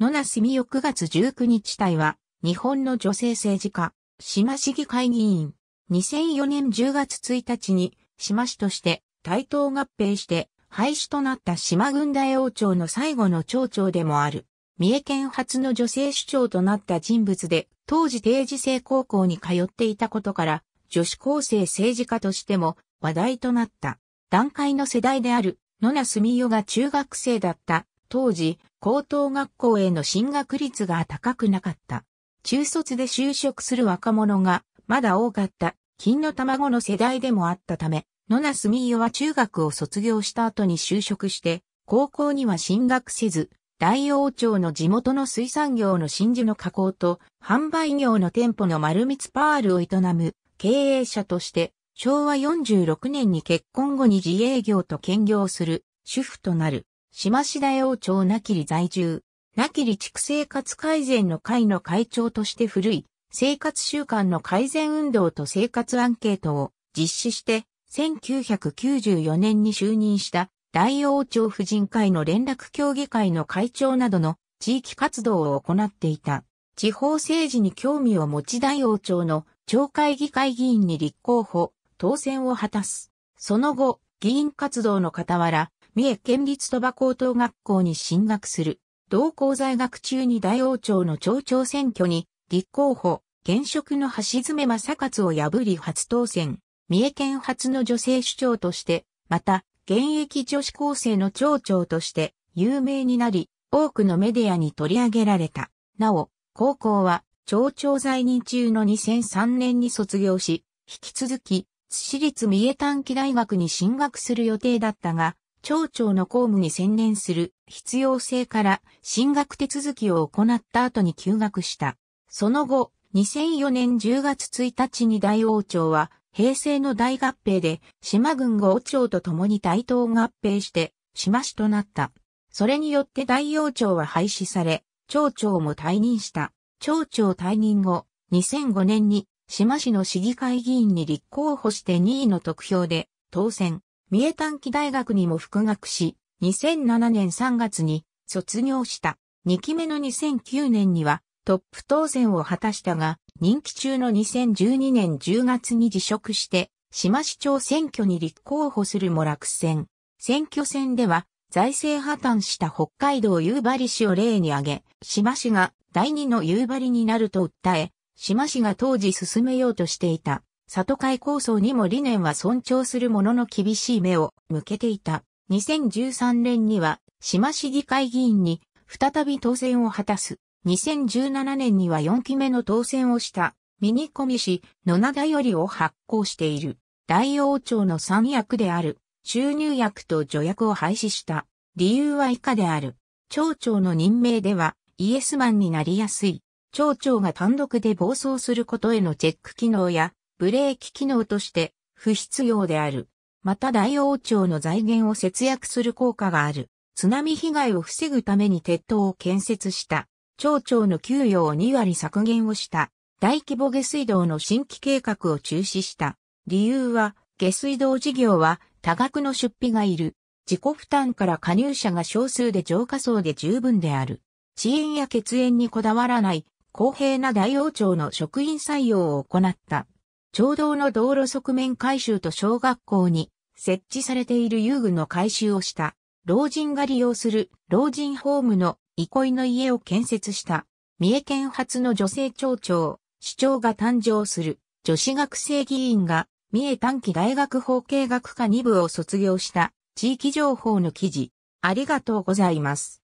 野名住み9月19日隊は、日本の女性政治家、島市議会議員。2004年10月1日に、島市として、台等合併して、廃止となった島軍大王朝の最後の町長でもある。三重県初の女性首長となった人物で、当時定時制高校に通っていたことから、女子高生政治家としても話題となった。団塊の世代である野名住みが中学生だった当時、高等学校への進学率が高くなかった。中卒で就職する若者がまだ多かった金の卵の世代でもあったため、野那澄代は中学を卒業した後に就職して、高校には進学せず、大王町の地元の水産業の真珠の加工と販売業の店舗の丸光パールを営む経営者として、昭和46年に結婚後に自営業と兼業する主婦となる。島下田洋町なきり在住、なきり地区生活改善の会の会長として古い生活習慣の改善運動と生活アンケートを実施して1994年に就任した大王町婦人会の連絡協議会の会長などの地域活動を行っていた。地方政治に興味を持ち大王町の町会議会議員に立候補、当選を果たす。その後、議員活動の傍ら、三重県立鳥羽高等学校に進学する。同校在学中に大王朝の町長選挙に、立候補、現職の橋爪正勝を破り初当選。三重県初の女性首長として、また、現役女子高生の町長として有名になり、多くのメディアに取り上げられた。なお、高校は、町長在任中の2003年に卒業し、引き続き、津市立三重短期大学に進学する予定だったが、町長の公務に専念する必要性から進学手続きを行った後に休学した。その後、2004年10月1日に大王朝は平成の大合併で島軍五朝と共に対等合併して島市となった。それによって大王朝は廃止され、町長も退任した。町長退任後、2005年に島市の市議会議員に立候補して2位の得票で当選。三重短期大学にも復学し、2007年3月に卒業した。2期目の2009年にはトップ当選を果たしたが、任期中の2012年10月に辞職して、島市長選挙に立候補するも落選。選挙戦では、財政破綻した北海道夕張市を例に挙げ、島市が第二の夕張になると訴え、島市が当時進めようとしていた里会構想にも理念は尊重するものの厳しい目を向けていた。2013年には、島市議会議員に再び当選を果たす。2017年には4期目の当選をした、ミニコミ氏、野名よりを発行している。大王朝の三役である、収入役と助役を廃止した。理由は以下である。町長の任命では、イエスマンになりやすい。町長が単独で暴走することへのチェック機能や、ブレーキ機能として不必要である。また大王朝の財源を節約する効果がある。津波被害を防ぐために鉄塔を建設した。町長の給与を2割削減をした。大規模下水道の新規計画を中止した。理由は、下水道事業は多額の出費がいる。自己負担から加入者が少数で浄化層で十分である。遅延や血縁にこだわらない公平な大王朝の職員採用を行った。町道の道路側面改修と小学校に設置されている遊具の改修をした。老人が利用する老人ホームの憩いの家を建設した。三重県初の女性町長、市長が誕生する女子学生議員が三重短期大学法系学科2部を卒業した地域情報の記事。ありがとうございます。